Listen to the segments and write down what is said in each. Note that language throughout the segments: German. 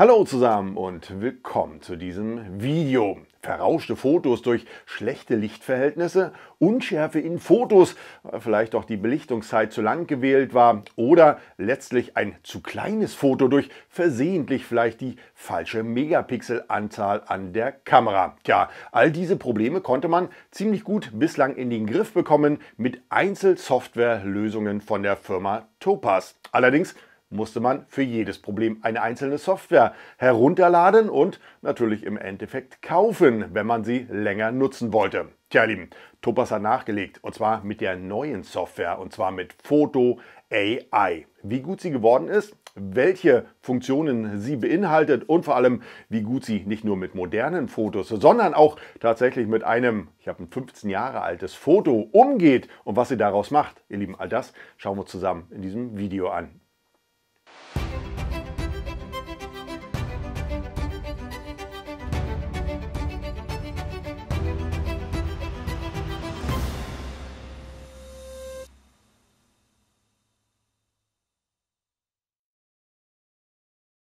Hallo zusammen und willkommen zu diesem Video. Verrauschte Fotos durch schlechte Lichtverhältnisse, Unschärfe in Fotos, weil vielleicht auch die Belichtungszeit zu lang gewählt war oder letztlich ein zu kleines Foto durch versehentlich vielleicht die falsche Megapixelanzahl an der Kamera. Tja, all diese Probleme konnte man ziemlich gut bislang in den Griff bekommen mit Einzelsoftwarelösungen von der Firma Topaz. Allerdings musste man für jedes Problem eine einzelne Software herunterladen und natürlich im Endeffekt kaufen, wenn man sie länger nutzen wollte. Tja, ihr Lieben, Topaz hat nachgelegt und zwar mit der neuen Software und zwar mit Photo AI. Wie gut sie geworden ist, welche Funktionen sie beinhaltet und vor allem, wie gut sie nicht nur mit modernen Fotos, sondern auch tatsächlich mit einem, ich habe ein 15 Jahre altes Foto umgeht und was sie daraus macht. Ihr Lieben, all das schauen wir zusammen in diesem Video an.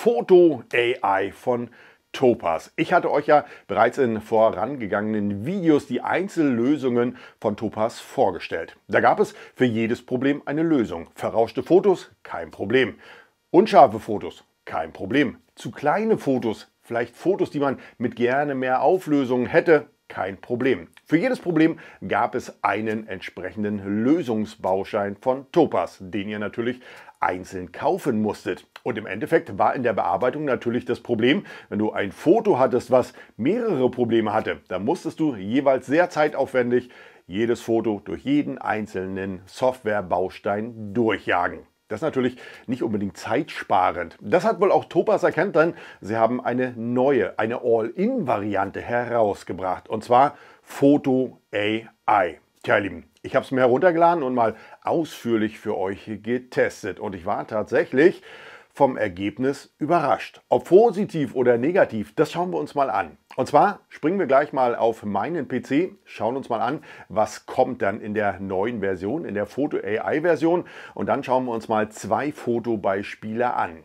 Foto AI von Topaz. Ich hatte euch ja bereits in vorangegangenen Videos die Einzellösungen von Topaz vorgestellt. Da gab es für jedes Problem eine Lösung. Verrauschte Fotos, kein Problem. Unscharfe Fotos, kein Problem. Zu kleine Fotos, vielleicht Fotos, die man mit gerne mehr Auflösung hätte, kein Problem. Für jedes Problem gab es einen entsprechenden Lösungsbauschein von Topaz, den ihr natürlich einzeln kaufen musstet. Und im Endeffekt war in der Bearbeitung natürlich das Problem, wenn du ein Foto hattest, was mehrere Probleme hatte, dann musstest du jeweils sehr zeitaufwendig jedes Foto durch jeden einzelnen Softwarebaustein durchjagen. Das ist natürlich nicht unbedingt zeitsparend. Das hat wohl auch Topaz erkannt, denn sie haben eine neue, eine All-In-Variante herausgebracht. Und zwar Photo AI. Tja, ihr Lieben, ich habe es mir heruntergeladen und mal ausführlich für euch getestet. Und ich war tatsächlich vom Ergebnis überrascht. Ob positiv oder negativ, das schauen wir uns mal an. Und zwar springen wir gleich mal auf meinen PC, schauen uns mal an, was kommt dann in der neuen Version, in der Foto AI Version und dann schauen wir uns mal zwei Fotobeispiele an.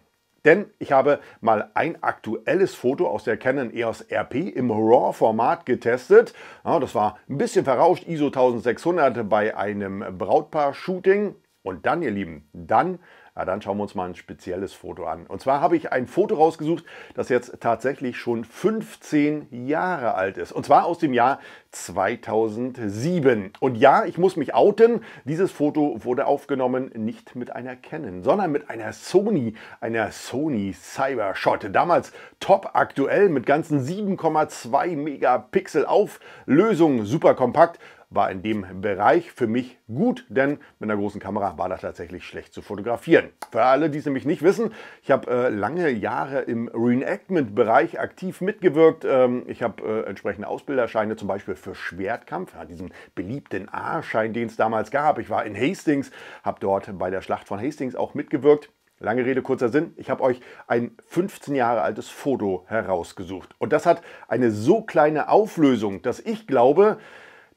Denn ich habe mal ein aktuelles Foto aus der Canon EOS RP im RAW-Format getestet. Ja, das war ein bisschen verrauscht, ISO 1600 bei einem Brautpaar-Shooting. Und dann, ihr Lieben, dann na, dann schauen wir uns mal ein spezielles Foto an. Und zwar habe ich ein Foto rausgesucht, das jetzt tatsächlich schon 15 Jahre alt ist. Und zwar aus dem Jahr 2007. Und ja, ich muss mich outen, dieses Foto wurde aufgenommen nicht mit einer Canon, sondern mit einer Sony, einer Sony Cybershot. Damals top aktuell mit ganzen 7,2 Megapixel Auflösung, super kompakt war in dem Bereich für mich gut, denn mit einer großen Kamera war das tatsächlich schlecht zu fotografieren. Für alle, die es nämlich nicht wissen, ich habe äh, lange Jahre im Reenactment-Bereich aktiv mitgewirkt. Ähm, ich habe äh, entsprechende Ausbilderscheine, zum Beispiel für Schwertkampf, ja, diesen beliebten A-Schein, den es damals gab. Ich war in Hastings, habe dort bei der Schlacht von Hastings auch mitgewirkt. Lange Rede, kurzer Sinn. Ich habe euch ein 15 Jahre altes Foto herausgesucht. Und das hat eine so kleine Auflösung, dass ich glaube,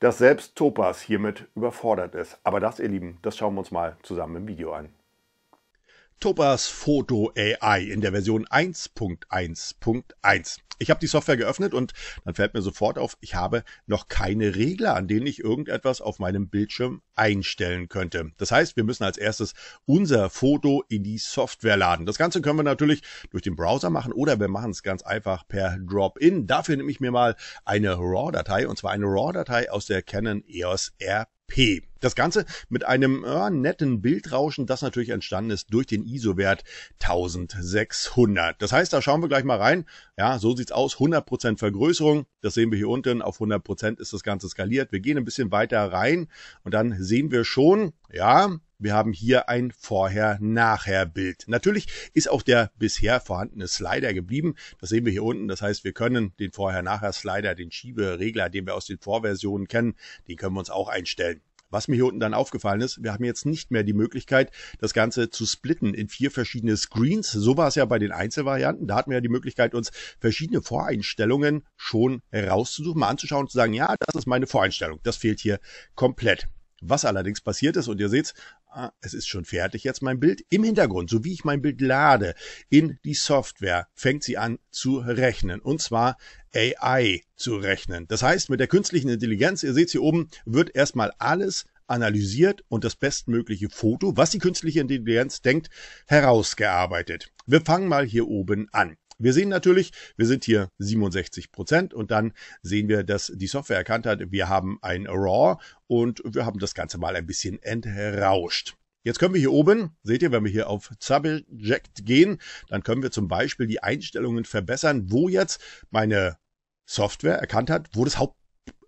dass selbst Topas hiermit überfordert ist. Aber das, ihr Lieben, das schauen wir uns mal zusammen im Video an. Topaz Photo AI in der Version 1.1.1. Ich habe die Software geöffnet und dann fällt mir sofort auf, ich habe noch keine Regler, an denen ich irgendetwas auf meinem Bildschirm einstellen könnte. Das heißt, wir müssen als erstes unser Foto in die Software laden. Das Ganze können wir natürlich durch den Browser machen oder wir machen es ganz einfach per Drop-in. Dafür nehme ich mir mal eine RAW-Datei und zwar eine RAW-Datei aus der Canon EOS R P. Das Ganze mit einem äh, netten Bildrauschen, das natürlich entstanden ist durch den ISO-Wert 1600. Das heißt, da schauen wir gleich mal rein. Ja, so sieht's aus. 100% Vergrößerung. Das sehen wir hier unten. Auf 100% ist das Ganze skaliert. Wir gehen ein bisschen weiter rein und dann sehen wir schon, ja, wir haben hier ein Vorher-Nachher-Bild. Natürlich ist auch der bisher vorhandene Slider geblieben. Das sehen wir hier unten. Das heißt, wir können den Vorher-Nachher-Slider, den Schieberegler, den wir aus den Vorversionen kennen, den können wir uns auch einstellen. Was mir hier unten dann aufgefallen ist, wir haben jetzt nicht mehr die Möglichkeit, das Ganze zu splitten in vier verschiedene Screens. So war es ja bei den Einzelvarianten. Da hatten wir ja die Möglichkeit, uns verschiedene Voreinstellungen schon rauszusuchen, mal anzuschauen und zu sagen, ja, das ist meine Voreinstellung. Das fehlt hier komplett. Was allerdings passiert ist, und ihr seht's, ah, es ist schon fertig jetzt mein Bild. Im Hintergrund, so wie ich mein Bild lade in die Software, fängt sie an zu rechnen. Und zwar AI zu rechnen. Das heißt, mit der künstlichen Intelligenz, ihr seht hier oben, wird erstmal alles analysiert und das bestmögliche Foto, was die künstliche Intelligenz denkt, herausgearbeitet. Wir fangen mal hier oben an. Wir sehen natürlich, wir sind hier 67 Prozent und dann sehen wir, dass die Software erkannt hat, wir haben ein RAW und wir haben das Ganze mal ein bisschen entrauscht. Jetzt können wir hier oben, seht ihr, wenn wir hier auf Subject gehen, dann können wir zum Beispiel die Einstellungen verbessern, wo jetzt meine Software erkannt hat, wo das Haupt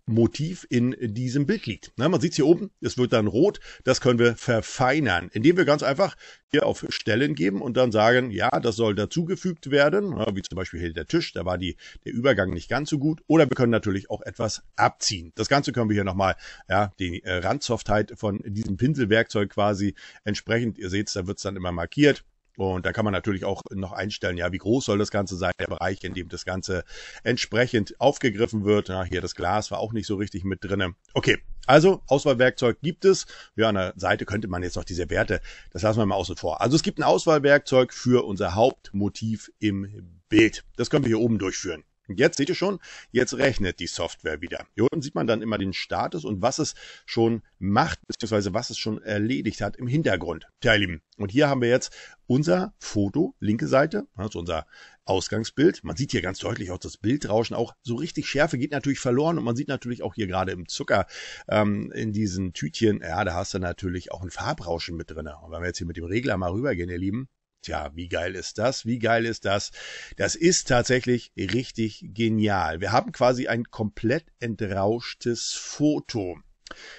Motiv in diesem Bild liegt. Na, man sieht es hier oben, es wird dann rot. Das können wir verfeinern, indem wir ganz einfach hier auf Stellen geben und dann sagen, ja, das soll dazugefügt werden, ja, wie zum Beispiel hier der Tisch, da war die, der Übergang nicht ganz so gut. Oder wir können natürlich auch etwas abziehen. Das Ganze können wir hier nochmal, ja, die äh, Randsoftheit von diesem Pinselwerkzeug quasi entsprechend, ihr seht es, da wird es dann immer markiert. Und da kann man natürlich auch noch einstellen, ja, wie groß soll das Ganze sein, der Bereich, in dem das Ganze entsprechend aufgegriffen wird. Ja, hier das Glas war auch nicht so richtig mit drinne. Okay, also Auswahlwerkzeug gibt es. Ja, an der Seite könnte man jetzt noch diese Werte, das lassen wir mal außen vor. Also es gibt ein Auswahlwerkzeug für unser Hauptmotiv im Bild. Das können wir hier oben durchführen. Und Jetzt seht ihr schon, jetzt rechnet die Software wieder. Hier unten sieht man dann immer den Status und was es schon macht, beziehungsweise was es schon erledigt hat im Hintergrund. Tja, ihr Lieben, und hier haben wir jetzt unser Foto, linke Seite, also unser Ausgangsbild. Man sieht hier ganz deutlich auch das Bildrauschen, auch so richtig Schärfe geht natürlich verloren und man sieht natürlich auch hier gerade im Zucker ähm, in diesen Tütchen, ja, da hast du natürlich auch ein Farbrauschen mit drin. Und wenn wir jetzt hier mit dem Regler mal rübergehen, ihr Lieben, Tja, wie geil ist das? Wie geil ist das? Das ist tatsächlich richtig genial. Wir haben quasi ein komplett entrauschtes Foto.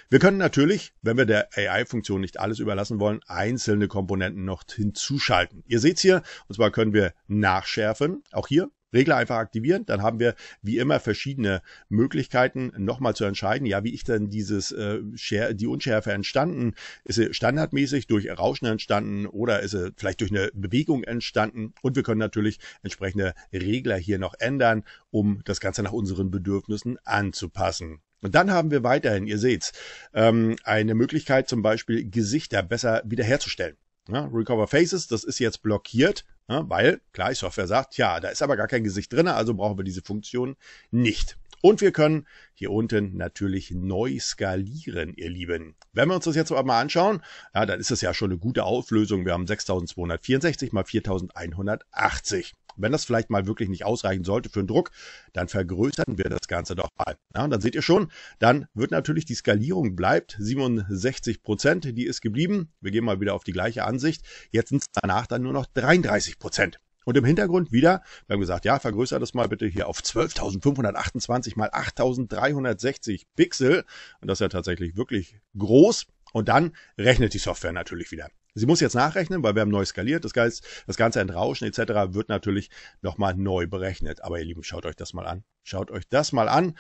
Wir können natürlich, wenn wir der AI-Funktion nicht alles überlassen wollen, einzelne Komponenten noch hinzuschalten. Ihr seht's hier, und zwar können wir nachschärfen. Auch hier Regler einfach aktivieren, dann haben wir wie immer verschiedene Möglichkeiten, nochmal zu entscheiden, ja, wie ich denn dieses äh, Share, die Unschärfe entstanden, ist sie standardmäßig durch Rauschen entstanden oder ist sie vielleicht durch eine Bewegung entstanden und wir können natürlich entsprechende Regler hier noch ändern, um das Ganze nach unseren Bedürfnissen anzupassen. Und dann haben wir weiterhin, ihr seht's, ähm, eine Möglichkeit zum Beispiel Gesichter besser wiederherzustellen. Ja, Recover Faces, das ist jetzt blockiert, ja, ne? weil, klar, die Software sagt, ja, da ist aber gar kein Gesicht drinne, also brauchen wir diese Funktion nicht. Und wir können hier unten natürlich neu skalieren, ihr Lieben. Wenn wir uns das jetzt aber mal anschauen, ja, dann ist das ja schon eine gute Auflösung. Wir haben 6264 mal 4180. Wenn das vielleicht mal wirklich nicht ausreichen sollte für einen Druck, dann vergrößern wir das Ganze doch mal. Ja, und dann seht ihr schon, dann wird natürlich die Skalierung bleibt 67 Prozent, die ist geblieben. Wir gehen mal wieder auf die gleiche Ansicht. Jetzt sind es danach dann nur noch 33 Prozent. Und im Hintergrund wieder, wir haben gesagt, ja, vergrößert das mal bitte hier auf 12.528 mal 8.360 Pixel. Und das ist ja tatsächlich wirklich groß. Und dann rechnet die Software natürlich wieder. Sie muss jetzt nachrechnen, weil wir haben neu skaliert. Das heißt, das Ganze Entrauschen Rauschen etc. wird natürlich nochmal neu berechnet. Aber ihr Lieben, schaut euch das mal an. Schaut euch das mal an.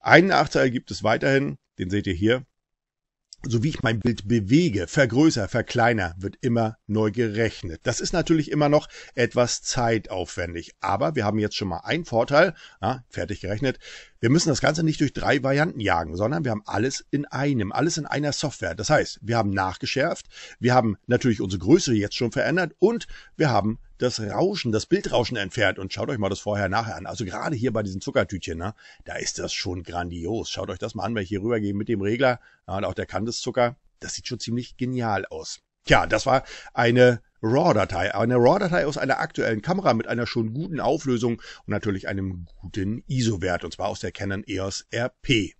Einen Nachteil gibt es weiterhin. Den seht ihr hier. So wie ich mein Bild bewege, vergrößer, verkleiner, wird immer neu gerechnet. Das ist natürlich immer noch etwas zeitaufwendig. Aber wir haben jetzt schon mal einen Vorteil. Ja, fertig gerechnet. Wir müssen das Ganze nicht durch drei Varianten jagen, sondern wir haben alles in einem, alles in einer Software. Das heißt, wir haben nachgeschärft, wir haben natürlich unsere Größe jetzt schon verändert und wir haben das Rauschen, das Bildrauschen entfernt. Und schaut euch mal das vorher nachher an. Also gerade hier bei diesen Zuckertütchen, ne, da ist das schon grandios. Schaut euch das mal an, wenn ich hier rübergehe mit dem Regler ja, und auch der Kandiszucker. Das sieht schon ziemlich genial aus. Tja, das war eine RAW-Datei. Eine RAW-Datei aus einer aktuellen Kamera mit einer schon guten Auflösung und natürlich einem guten ISO-Wert, und zwar aus der Canon EOS RP.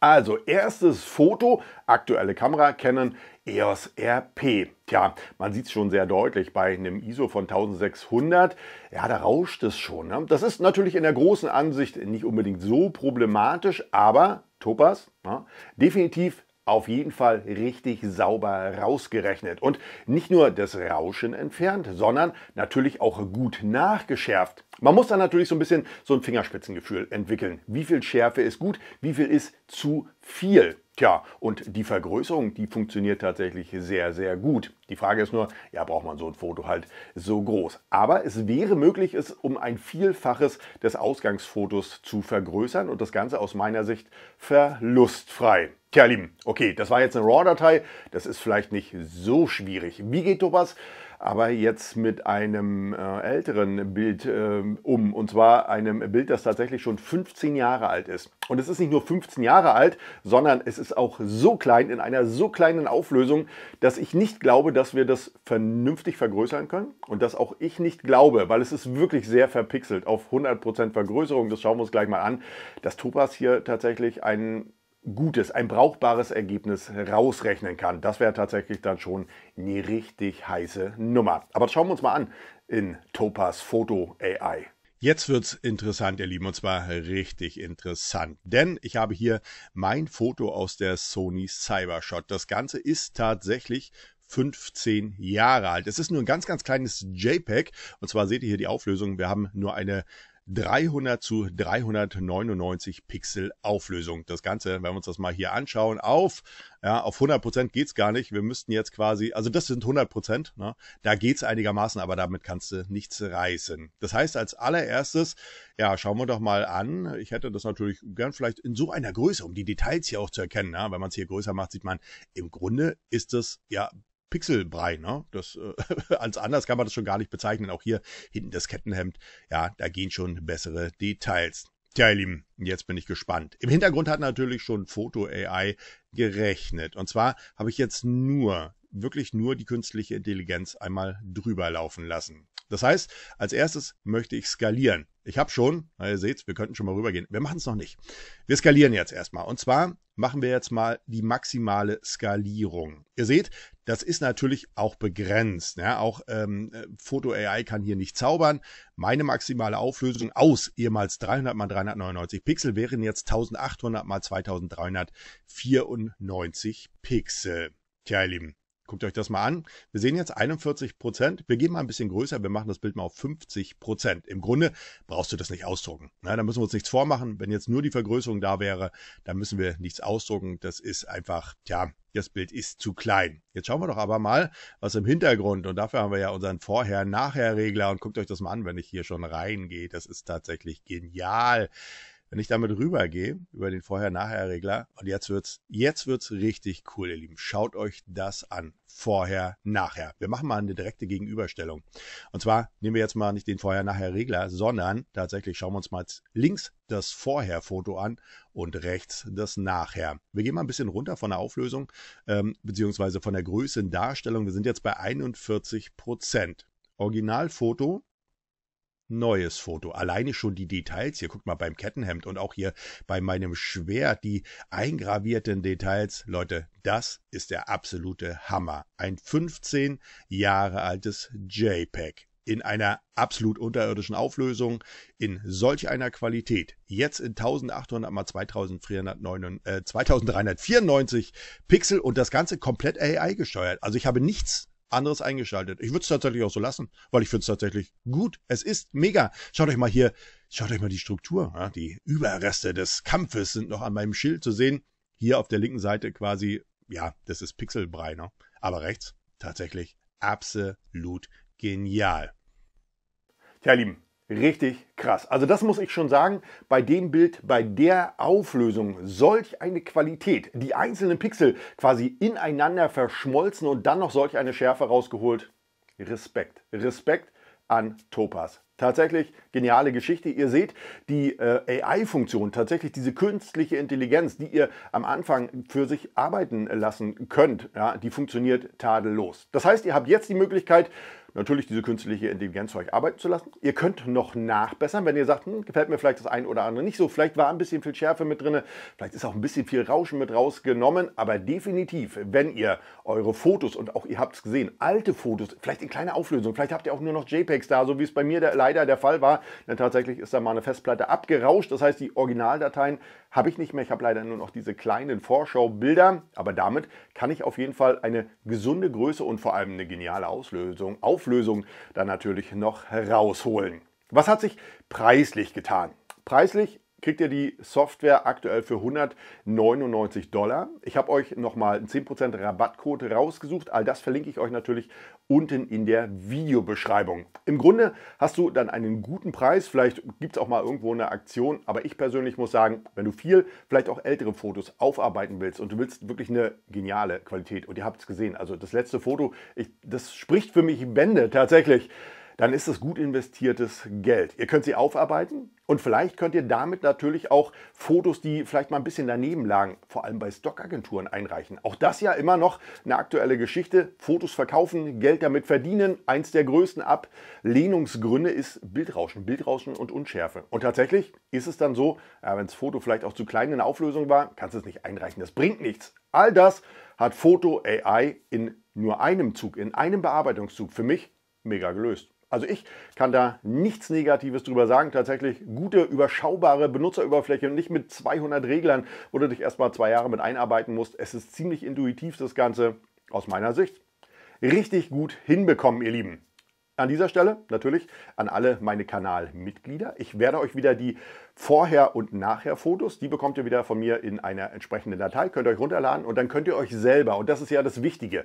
Also, erstes Foto, aktuelle Kamera, Canon EOS RP. Tja, man sieht es schon sehr deutlich bei einem ISO von 1600. Ja, da rauscht es schon. Ne? Das ist natürlich in der großen Ansicht nicht unbedingt so problematisch, aber Topas, ne? definitiv auf jeden Fall richtig sauber rausgerechnet und nicht nur das Rauschen entfernt, sondern natürlich auch gut nachgeschärft. Man muss dann natürlich so ein bisschen so ein Fingerspitzengefühl entwickeln. Wie viel Schärfe ist gut, wie viel ist zu viel? Tja, und die Vergrößerung, die funktioniert tatsächlich sehr, sehr gut. Die Frage ist nur, ja, braucht man so ein Foto halt so groß? Aber es wäre möglich, es um ein Vielfaches des Ausgangsfotos zu vergrößern und das Ganze aus meiner Sicht verlustfrei. Tja, Lieben, okay, das war jetzt eine RAW-Datei, das ist vielleicht nicht so schwierig. Wie geht Thomas? aber jetzt mit einem äh, älteren Bild äh, um. Und zwar einem Bild, das tatsächlich schon 15 Jahre alt ist. Und es ist nicht nur 15 Jahre alt, sondern es ist auch so klein, in einer so kleinen Auflösung, dass ich nicht glaube, dass wir das vernünftig vergrößern können. Und dass auch ich nicht glaube, weil es ist wirklich sehr verpixelt auf 100% Vergrößerung. Das schauen wir uns gleich mal an, dass Topaz hier tatsächlich einen gutes, ein brauchbares Ergebnis rausrechnen kann. Das wäre tatsächlich dann schon eine richtig heiße Nummer. Aber schauen wir uns mal an in Topaz Photo AI. Jetzt wird's interessant, ihr Lieben, und zwar richtig interessant, denn ich habe hier mein Foto aus der Sony Cybershot. Das Ganze ist tatsächlich 15 Jahre alt. Es ist nur ein ganz, ganz kleines JPEG. Und zwar seht ihr hier die Auflösung. Wir haben nur eine 300 zu 399 Pixel Auflösung. Das Ganze, wenn wir uns das mal hier anschauen, auf, ja, auf 100 Prozent geht's gar nicht. Wir müssten jetzt quasi, also das sind 100 Prozent, ne? da geht's einigermaßen, aber damit kannst du nichts reißen. Das heißt, als allererstes, ja, schauen wir doch mal an. Ich hätte das natürlich gern vielleicht in so einer Größe, um die Details hier auch zu erkennen. Ne? Wenn man es hier größer macht, sieht man, im Grunde ist es ja Pixelbrei, ne? Das, äh, als anders kann man das schon gar nicht bezeichnen. Auch hier hinten das Kettenhemd. Ja, da gehen schon bessere Details. Tja, ihr Lieben, jetzt bin ich gespannt. Im Hintergrund hat natürlich schon Foto AI gerechnet. Und zwar habe ich jetzt nur wirklich nur die künstliche Intelligenz einmal drüber laufen lassen. Das heißt, als erstes möchte ich skalieren. Ich habe schon, na ihr seht, wir könnten schon mal rübergehen. Wir machen es noch nicht. Wir skalieren jetzt erstmal. Und zwar machen wir jetzt mal die maximale Skalierung. Ihr seht, das ist natürlich auch begrenzt. Ja? Auch ähm, Photo AI kann hier nicht zaubern. Meine maximale Auflösung aus ehemals 300 x 399 Pixel wären jetzt 1800 x 2394 Pixel. Tja, ihr Lieben, Guckt euch das mal an. Wir sehen jetzt 41 Prozent. Wir gehen mal ein bisschen größer. Wir machen das Bild mal auf 50 Prozent. Im Grunde brauchst du das nicht ausdrucken. Na, ne, da müssen wir uns nichts vormachen. Wenn jetzt nur die Vergrößerung da wäre, dann müssen wir nichts ausdrucken. Das ist einfach, ja, das Bild ist zu klein. Jetzt schauen wir doch aber mal, was im Hintergrund, und dafür haben wir ja unseren Vorher-Nachher-Regler und guckt euch das mal an, wenn ich hier schon reingehe. Das ist tatsächlich genial. Wenn ich damit rübergehe, über den Vorher-Nachher-Regler, und jetzt wird's, jetzt wird's richtig cool, ihr Lieben. Schaut euch das an. Vorher, nachher. Wir machen mal eine direkte Gegenüberstellung. Und zwar nehmen wir jetzt mal nicht den Vorher-Nachher-Regler, sondern tatsächlich schauen wir uns mal links das Vorher-Foto an und rechts das Nachher. Wir gehen mal ein bisschen runter von der Auflösung, ähm, beziehungsweise von der Größendarstellung. Wir sind jetzt bei 41 Prozent. Originalfoto neues Foto. Alleine schon die Details hier, guckt mal beim Kettenhemd und auch hier bei meinem Schwert, die eingravierten Details. Leute, das ist der absolute Hammer. Ein 15 Jahre altes JPEG in einer absolut unterirdischen Auflösung, in solch einer Qualität, jetzt in 1800 mal 2394 äh, Pixel und das Ganze komplett AI gesteuert. Also ich habe nichts anderes eingeschaltet. Ich würde es tatsächlich auch so lassen, weil ich finde es tatsächlich gut. Es ist mega. Schaut euch mal hier, schaut euch mal die Struktur. Ja? Die Überreste des Kampfes sind noch an meinem Schild zu sehen. Hier auf der linken Seite quasi, ja, das ist Pixelbrei, ne? Aber rechts tatsächlich absolut genial. Tja, Lieben, richtig krass. Also das muss ich schon sagen, bei dem Bild, bei der Auflösung, solch eine Qualität, die einzelnen Pixel quasi ineinander verschmolzen und dann noch solch eine Schärfe rausgeholt. Respekt, Respekt an Topaz. Tatsächlich geniale Geschichte. Ihr seht, die äh, AI-Funktion, tatsächlich diese künstliche Intelligenz, die ihr am Anfang für sich arbeiten lassen könnt, ja, die funktioniert tadellos. Das heißt, ihr habt jetzt die Möglichkeit, natürlich diese künstliche Intelligenz für euch arbeiten zu lassen. Ihr könnt noch nachbessern, wenn ihr sagt, hm, gefällt mir vielleicht das ein oder andere nicht so. Vielleicht war ein bisschen viel Schärfe mit drin, vielleicht ist auch ein bisschen viel Rauschen mit rausgenommen. Aber definitiv, wenn ihr eure Fotos und auch ihr habt es gesehen, alte Fotos, vielleicht in kleiner Auflösung, vielleicht habt ihr auch nur noch JPEGs da, so wie es bei mir der, leider der Fall war. Denn tatsächlich ist da mal eine Festplatte abgerauscht. Das heißt, die Originaldateien habe ich nicht mehr. Ich habe leider nur noch diese kleinen Vorschaubilder, aber damit kann ich auf jeden Fall eine gesunde Größe und vor allem eine geniale Auslösung, Auflösung dann natürlich noch herausholen. Was hat sich preislich getan? Preislich kriegt ihr die Software aktuell für 199 Dollar. Ich habe euch nochmal einen 10% Rabattcode rausgesucht. All das verlinke ich euch natürlich unten in der Videobeschreibung. Im Grunde hast du dann einen guten Preis. Vielleicht gibt es auch mal irgendwo eine Aktion. Aber ich persönlich muss sagen, wenn du viel, vielleicht auch ältere Fotos aufarbeiten willst und du willst wirklich eine geniale Qualität und ihr habt es gesehen. Also das letzte Foto, ich, das spricht für mich Bände tatsächlich dann ist es gut investiertes Geld. Ihr könnt sie aufarbeiten und vielleicht könnt ihr damit natürlich auch Fotos, die vielleicht mal ein bisschen daneben lagen, vor allem bei Stockagenturen einreichen. Auch das ja immer noch eine aktuelle Geschichte. Fotos verkaufen, Geld damit verdienen. Eins der größten Ablehnungsgründe ist Bildrauschen, Bildrauschen und Unschärfe. Und tatsächlich ist es dann so, wenn das Foto vielleicht auch zu klein in Auflösung war, kannst du es nicht einreichen. Das bringt nichts. All das hat Foto AI in nur einem Zug, in einem Bearbeitungszug für mich mega gelöst. Also ich kann da nichts Negatives drüber sagen. Tatsächlich gute, überschaubare Benutzeroberfläche und nicht mit 200 Reglern, wo du dich erstmal zwei Jahre mit einarbeiten musst. Es ist ziemlich intuitiv, das Ganze aus meiner Sicht. Richtig gut hinbekommen, ihr Lieben. An dieser Stelle natürlich an alle meine Kanalmitglieder. Ich werde euch wieder die Vorher- und Nachher-Fotos, die bekommt ihr wieder von mir in einer entsprechenden Datei, könnt ihr euch runterladen und dann könnt ihr euch selber, und das ist ja das Wichtige,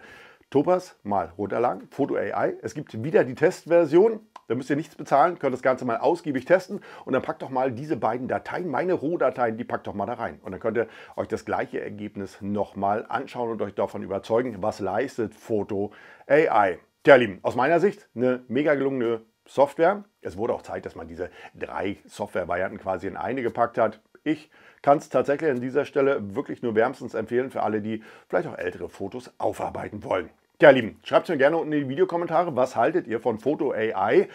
Topas mal runterladen, Foto AI. Es gibt wieder die Testversion. Da müsst ihr nichts bezahlen, könnt das Ganze mal ausgiebig testen und dann packt doch mal diese beiden Dateien, meine Rohdateien, die packt doch mal da rein. Und dann könnt ihr euch das gleiche Ergebnis nochmal anschauen und euch davon überzeugen, was leistet Foto AI. Tja, Lieben, aus meiner Sicht eine mega gelungene Software. Es wurde auch Zeit, dass man diese drei Software-Varianten quasi in eine gepackt hat. Ich kann es tatsächlich an dieser Stelle wirklich nur wärmstens empfehlen für alle, die vielleicht auch ältere Fotos aufarbeiten wollen. Tja, Lieben, schreibt mir gerne unten in die Videokommentare, was haltet ihr von Foto AI?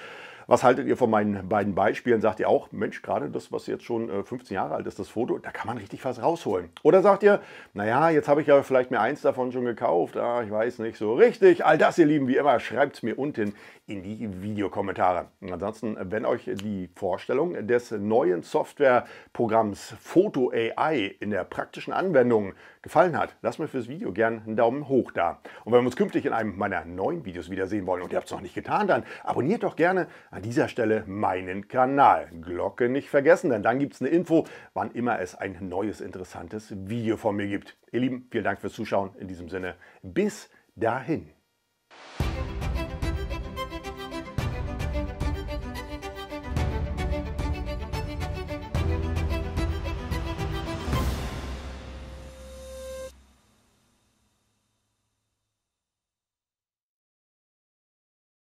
Was haltet ihr von meinen beiden Beispielen? Sagt ihr auch, Mensch, gerade das, was jetzt schon 15 äh, Jahre alt ist, das Foto, da kann man richtig was rausholen. Oder sagt ihr, naja, jetzt habe ich ja vielleicht mir eins davon schon gekauft, ah, ich weiß nicht so richtig. All das, ihr Lieben, wie immer, schreibt es mir unten in die Videokommentare. Und ansonsten, wenn euch die Vorstellung des neuen Softwareprogramms Photo AI in der praktischen Anwendung gefallen hat, lasst mir fürs Video gerne einen Daumen hoch da. Und wenn wir uns künftig in einem meiner neuen Videos wiedersehen wollen und ihr habt es noch nicht getan, dann abonniert doch gerne an dieser Stelle meinen Kanal. Glocke nicht vergessen, denn dann gibt es eine Info, wann immer es ein neues interessantes Video von mir gibt. Ihr Lieben, vielen Dank fürs Zuschauen. In diesem Sinne, bis dahin.